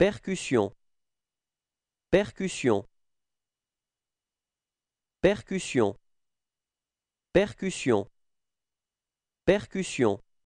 Percussion. Percussion. Percussion. Percussion. Percussion.